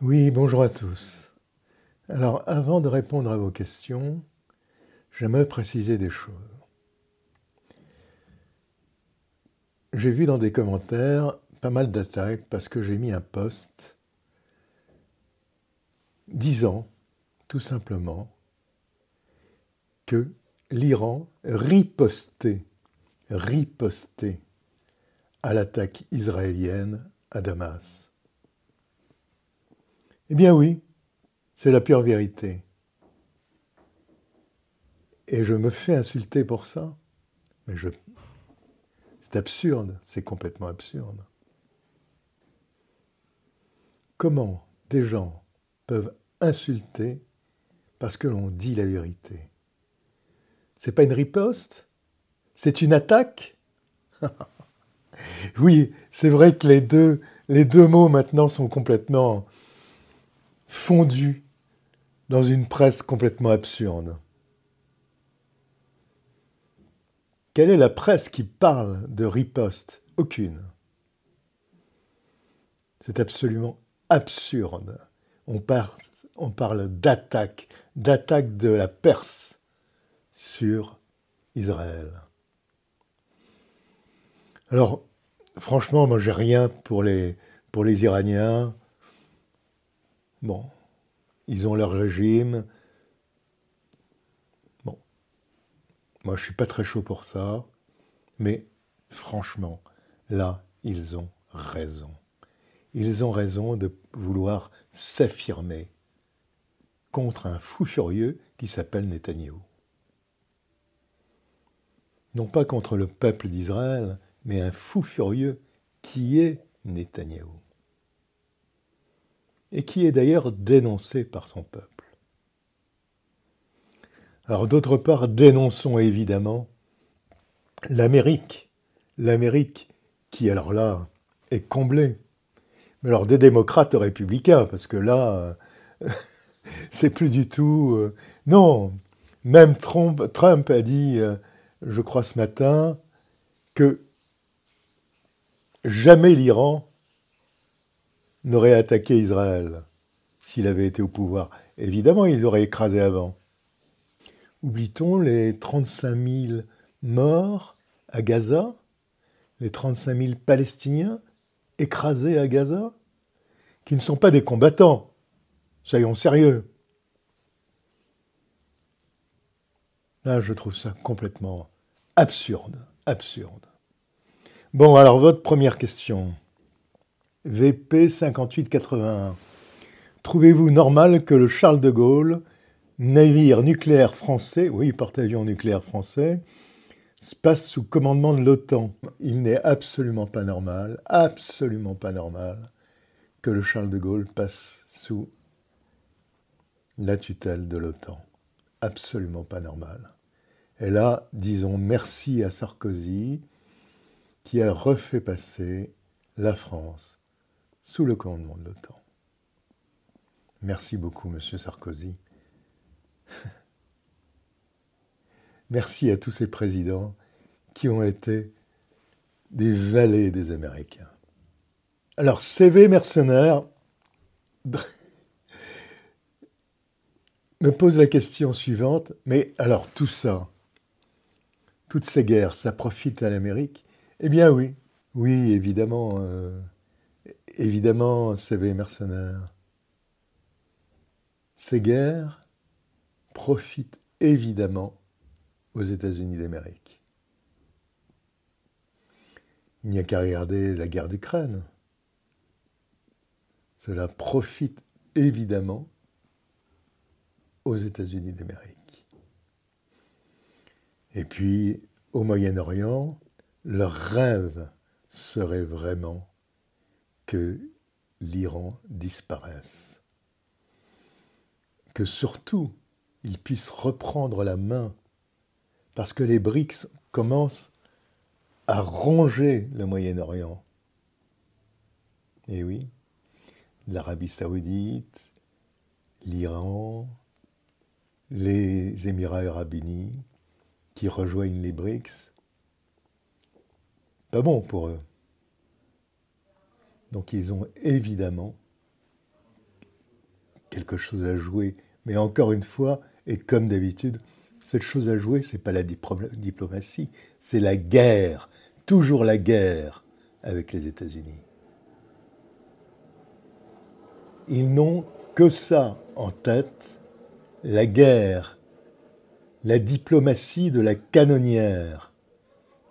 Oui, bonjour à tous. Alors, avant de répondre à vos questions, j'aimerais préciser des choses. J'ai vu dans des commentaires pas mal d'attaques parce que j'ai mis un poste disant, tout simplement, que l'Iran ripostait, ripostait à l'attaque israélienne à Damas. Eh bien oui, c'est la pure vérité. Et je me fais insulter pour ça. Mais je... C'est absurde, c'est complètement absurde. Comment des gens peuvent insulter parce que l'on dit la vérité C'est pas une riposte C'est une attaque Oui, c'est vrai que les deux, les deux mots maintenant sont complètement fondue dans une presse complètement absurde. Quelle est la presse qui parle de riposte Aucune. C'est absolument absurde. On parle, d'attaque, d'attaque de la Perse sur Israël. Alors, franchement, moi, j'ai rien pour les Iraniens, Bon, ils ont leur régime. Bon, moi je suis pas très chaud pour ça, mais franchement, là, ils ont raison. Ils ont raison de vouloir s'affirmer contre un fou furieux qui s'appelle Netanyahou. Non pas contre le peuple d'Israël, mais un fou furieux qui est Netanyahu et qui est d'ailleurs dénoncé par son peuple. Alors d'autre part, dénonçons évidemment l'Amérique, l'Amérique qui alors là est comblée, mais alors des démocrates républicains, parce que là, euh, c'est plus du tout... Euh, non, même Trump, a dit, euh, je crois ce matin, que jamais l'Iran n'aurait attaqué Israël s'il avait été au pouvoir. Évidemment, ils l'aurait écrasé avant. Oublie-t-on les 35 000 morts à Gaza, les 35 000 Palestiniens écrasés à Gaza, qui ne sont pas des combattants. Soyons sérieux. Là, ah, je trouve ça complètement absurde, absurde. Bon, alors votre première question. VP 5881. Trouvez-vous normal que le Charles de Gaulle, navire nucléaire français, oui, porte-avions nucléaire français, passe sous commandement de l'OTAN Il n'est absolument pas normal, absolument pas normal que le Charles de Gaulle passe sous la tutelle de l'OTAN. Absolument pas normal. Et là, disons merci à Sarkozy qui a refait passer la France sous le commandement de l'OTAN. Merci beaucoup, Monsieur Sarkozy. Merci à tous ces présidents qui ont été des valets des Américains. Alors, CV Mercenaires me pose la question suivante, mais alors tout ça, toutes ces guerres, ça profite à l'Amérique Eh bien oui, oui, évidemment. Euh, évidemment, CV mercenaires. Ces guerres profitent évidemment aux États-Unis d'Amérique. Il n'y a qu'à regarder la guerre d'Ukraine. Cela profite évidemment aux États-Unis d'Amérique. Et puis, au Moyen-Orient, leur rêve serait vraiment que l'Iran disparaisse, que surtout il puisse reprendre la main, parce que les BRICS commencent à ronger le Moyen-Orient. Eh oui, l'Arabie saoudite, l'Iran, les Émirats arabes unis qui rejoignent les BRICS. Pas bon pour eux. Donc ils ont évidemment quelque chose à jouer. Mais encore une fois, et comme d'habitude, cette chose à jouer, ce n'est pas la diplomatie, c'est la guerre, toujours la guerre avec les États-Unis. Ils n'ont que ça en tête, la guerre, la diplomatie de la canonnière,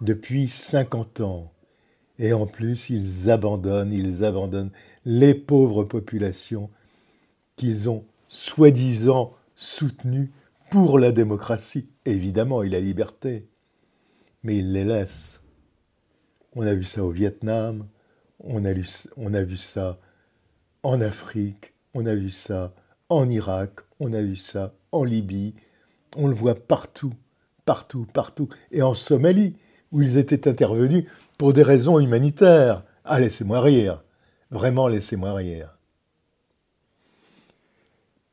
depuis 50 ans. Et en plus, ils abandonnent, ils abandonnent les pauvres populations qu'ils ont soi-disant soutenues pour la démocratie, évidemment, et la liberté. Mais ils les laissent. On a vu ça au Vietnam, on a, on a vu ça en Afrique, on a vu ça en Irak, on a vu ça en Libye, on le voit partout, partout, partout, et en Somalie, où ils étaient intervenus pour des raisons humanitaires. Ah, laissez-moi rire. Vraiment, laissez-moi rire.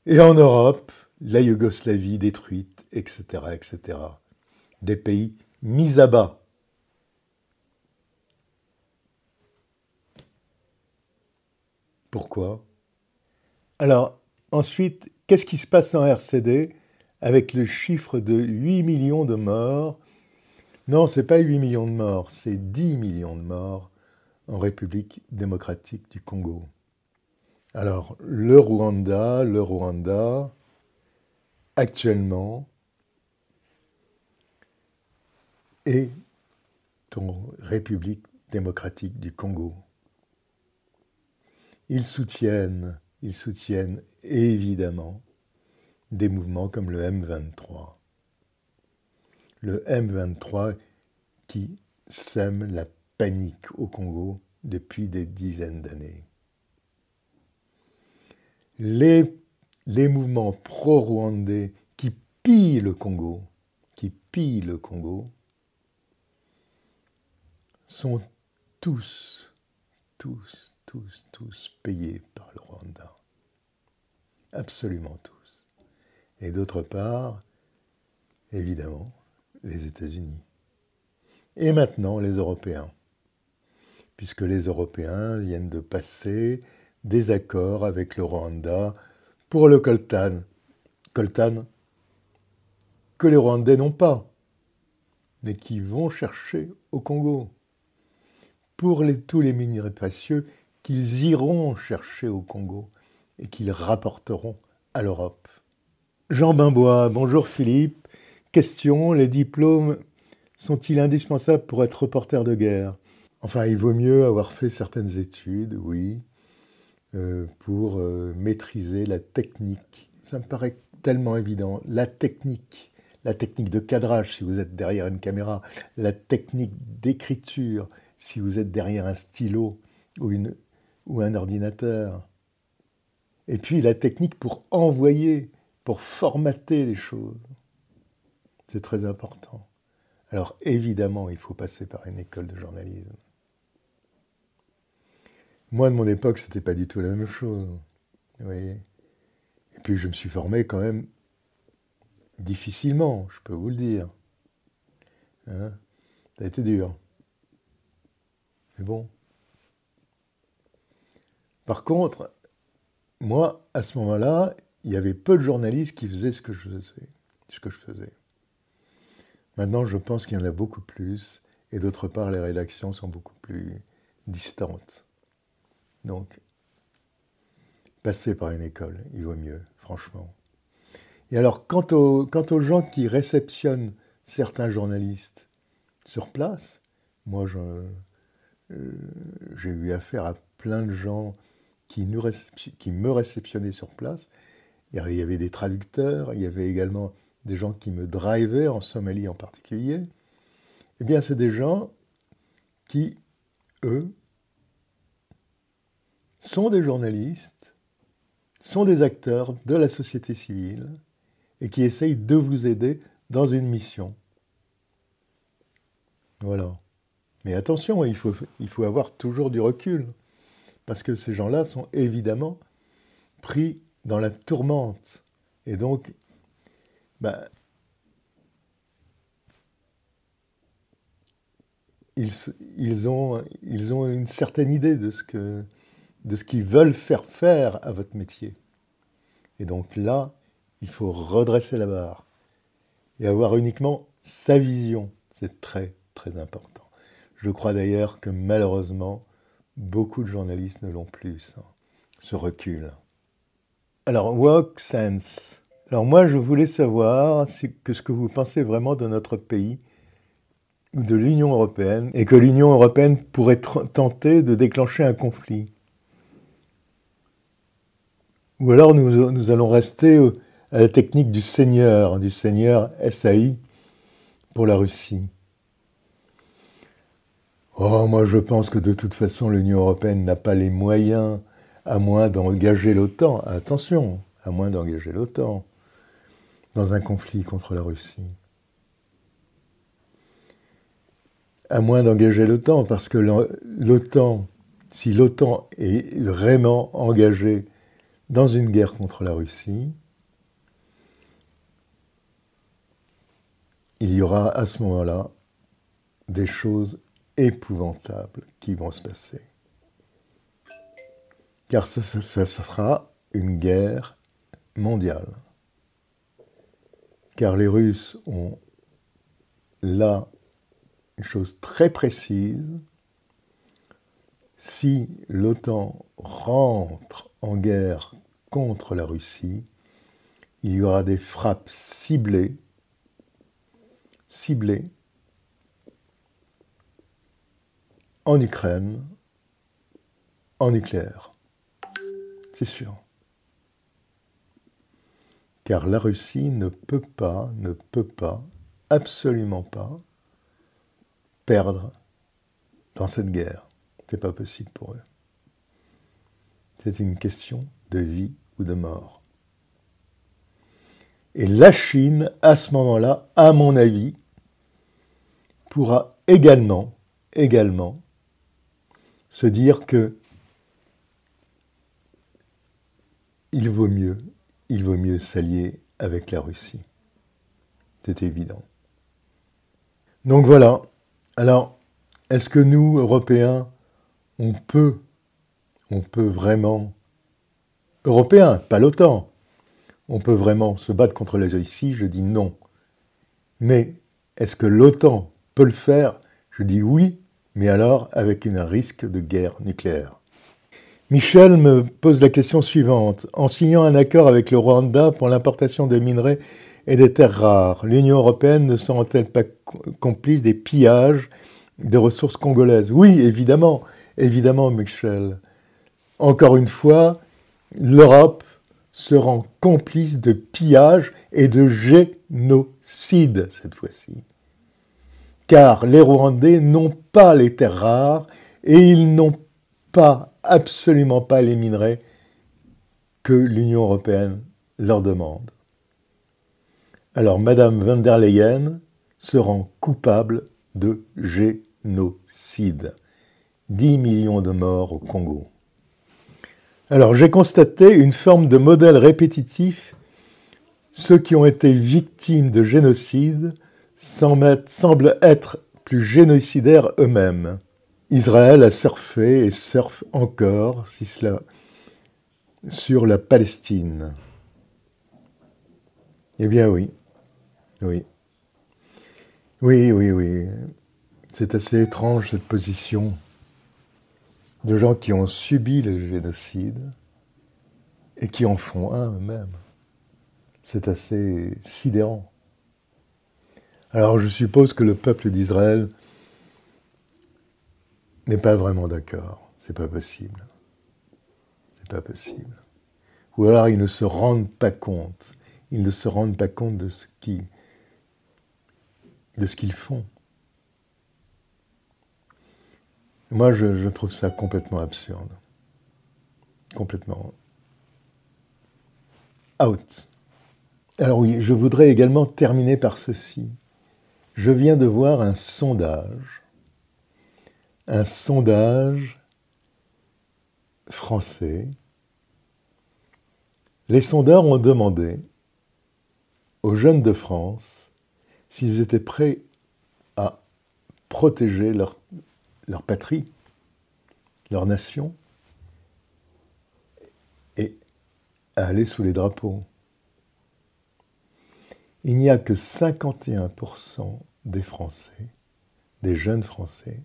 Et en Europe, la Yougoslavie détruite, etc., etc. Des pays mis à bas. Pourquoi Alors, ensuite, qu'est-ce qui se passe en RCD avec le chiffre de 8 millions de morts non, ce n'est pas 8 millions de morts, c'est 10 millions de morts en République démocratique du Congo. Alors, le Rwanda, le Rwanda, actuellement, est en République démocratique du Congo. Ils soutiennent, ils soutiennent évidemment des mouvements comme le M23 le M23 qui sème la panique au Congo depuis des dizaines d'années. Les, mouvements pro-rwandais qui pillent le Congo, qui pillent le Congo, sont tous, tous, tous, tous payés par le Rwanda. Absolument tous. Et d'autre part, évidemment, les États-Unis. Et maintenant les Européens, puisque les Européens viennent de passer des accords avec le Rwanda pour le coltan. Coltan que les Rwandais n'ont pas, mais qui vont chercher au Congo. Pour tous les minerais précieux qu'ils iront chercher au Congo et qu'ils rapporteront à l'Europe. Jean Bimbois, bonjour Philippe. Question, les diplômes sont-ils indispensables pour être reporter de guerre Enfin, il vaut mieux avoir fait certaines études, oui, euh, pour euh, maîtriser la technique. Ça me paraît tellement évident. La technique, la technique de cadrage si vous êtes derrière une caméra, la technique d'écriture si vous êtes derrière un stylo ou un ordinateur. Et puis la technique pour envoyer, pour formater les choses. C'est très important. Alors évidemment, il faut passer par une école de journalisme. Moi, de mon époque, c'était pas du tout la même chose. Et puis, je me suis formé quand même difficilement, je peux vous le dire. Hein. Ça a été dur. Mais bon. Par contre, moi, à ce moment-là, il y avait peu de journalistes qui faisaient Ce que je faisais. Maintenant, je pense qu'il y en a beaucoup plus, et d'autre part, les rédactions sont beaucoup plus distantes. Donc, passer par une école, il vaut mieux, franchement. Et alors, quant aux, quant aux gens qui réceptionnent certains journalistes sur place, moi, euh, j'ai eu affaire à plein de gens qui, nous, qui me réceptionnaient sur place. Il y avait des traducteurs, il y avait également des gens qui me drivaient, en Somalie en particulier, eh bien, c'est des gens qui, eux, sont des journalistes, sont des acteurs de la société civile et qui essayent de vous aider dans une mission. Voilà. Mais attention, il faut, il faut avoir toujours du recul, parce que ces gens-là sont évidemment pris dans la tourmente, et donc bah, ils, ils, ont, ils ont une certaine idée de ce que de ce qu'ils veulent faire faire à votre métier. Et donc là, il faut redresser la barre et avoir uniquement sa vision. C'est très, très important. Je crois d'ailleurs que malheureusement, beaucoup de journalistes ne l'ont plus, hein, ce recul. Alors, Work Sense, alors moi, je voulais savoir que ce que vous pensez vraiment de notre pays ou de l'Union européenne, et que l'Union européenne pourrait tenter de déclencher un conflit. Ou alors nous, nous allons rester à la technique du seigneur, du seigneur SAI pour la Russie. Oh, moi je pense que de toute façon l'Union européenne n'a pas les moyens, à moins d'engager l'OTAN. Attention, à moins d'engager l'OTAN dans un conflit contre la Russie. À moins d'engager l'OTAN, parce que l'OTAN, si l'OTAN est vraiment engagée dans une guerre contre la Russie, il y aura à ce moment-là des choses épouvantables qui vont se passer. Car ce, ce sera une guerre mondiale car les Russes ont là une chose très précise. Si l'OTAN rentre en guerre contre la Russie, il y aura des frappes ciblées, ciblées en Ukraine, en nucléaire. C'est sûr car la Russie ne peut pas, ne peut pas, absolument pas, perdre dans cette guerre. Ce n'est pas possible pour eux. C'est une question de vie ou de mort. Et la Chine, à ce moment-là, à mon avis, pourra également, également, se dire que il vaut mieux il vaut mieux s'allier avec la Russie. C'est évident. Donc voilà. Alors, est-ce que nous, Européens, on peut, on peut vraiment, Européens, pas l'OTAN, on peut vraiment se battre contre les ici Je dis non. Mais est-ce que l'OTAN peut le faire Je dis oui, mais alors avec un risque de guerre nucléaire. Michel me pose la question suivante. En signant un accord avec le Rwanda pour l'importation de minerais et des terres rares, l'Union européenne ne sera-t-elle pas complice des pillages des ressources congolaises Oui, évidemment, évidemment, Michel. Encore une fois, l'Europe se rend complice de pillages et de génocides cette fois-ci. Car les Rwandais n'ont pas les terres rares et ils n'ont pas absolument pas les minerais que l'Union européenne leur demande. Alors Madame van der Leyen se rend coupable de génocide. 10 millions de morts au Congo. Alors j'ai constaté une forme de modèle répétitif. Ceux qui ont été victimes de génocide semblent être plus génocidaires eux-mêmes. Israël a surfé et surfe encore, si cela, sur la Palestine. Eh bien oui, oui. Oui, oui, oui. C'est assez étrange cette position de gens qui ont subi le génocide et qui en font un eux-mêmes. C'est assez sidérant. Alors je suppose que le peuple d'Israël n'est pas vraiment d'accord. C'est pas possible. C'est pas possible. Ou alors ils ne se rendent pas compte. Ils ne se rendent pas compte de ce qui, de ce qu'ils font. Moi, je, je, trouve ça complètement absurde. Complètement out. Alors oui, je voudrais également terminer par ceci. Je viens de voir un sondage un sondage français. Les sondeurs ont demandé aux jeunes de France s'ils étaient prêts à protéger leur, leur patrie, leur nation, et à aller sous les drapeaux. Il n'y a que 51% des Français, des jeunes Français,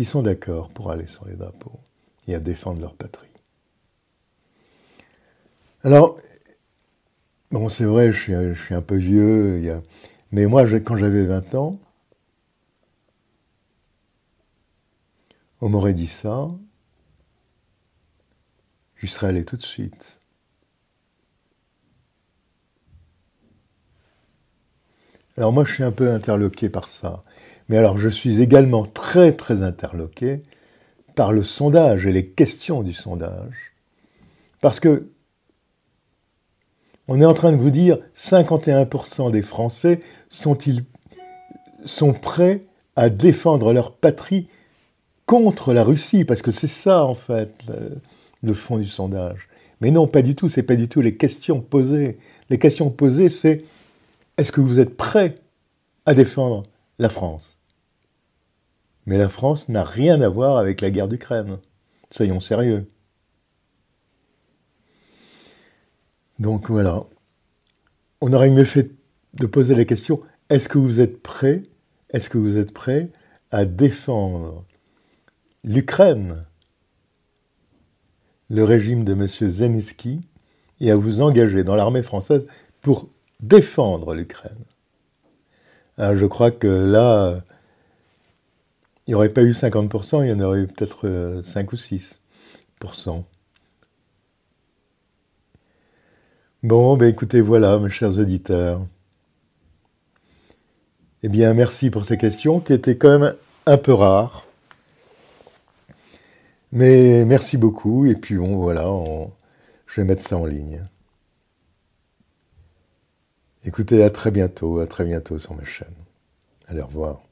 qui sont d'accord pour aller sur les drapeaux et à défendre leur patrie. Alors, bon, c'est vrai, je suis, un peu vieux, mais moi, quand j'avais 20 ans, on m'aurait dit ça, je serais allé tout de suite. Alors moi, je suis un peu interloqué par ça. Mais alors je suis également très très interloqué par le sondage et les questions du sondage. Parce que on est en train de vous dire 51% des Français sont, -ils, sont prêts à défendre leur patrie contre la Russie, parce que c'est ça en fait le, fond du sondage. Mais non, pas du tout, c'est pas du tout les questions posées. Les questions posées, c'est est-ce que vous êtes prêt à défendre la France mais la France n'a rien à voir avec la guerre d'Ukraine. Soyons sérieux. Donc voilà. On aurait mieux fait de poser la question, est-ce que vous êtes prêt Est-ce que vous êtes prêt à défendre l'Ukraine, le régime de M. Zelensky, et à vous engager dans l'armée française pour défendre l'Ukraine. Ah, je crois que là, il n'y aurait pas eu 50%, il y en aurait eu peut-être 5 euh, ou 6 Bon, ben écoutez, voilà, mes chers auditeurs. Eh bien, merci pour ces questions qui étaient quand même un peu rares. Mais merci beaucoup, et puis bon, voilà, je vais mettre ça en ligne. Écoutez, à très bientôt, à très bientôt sur ma chaîne. Allez, au revoir.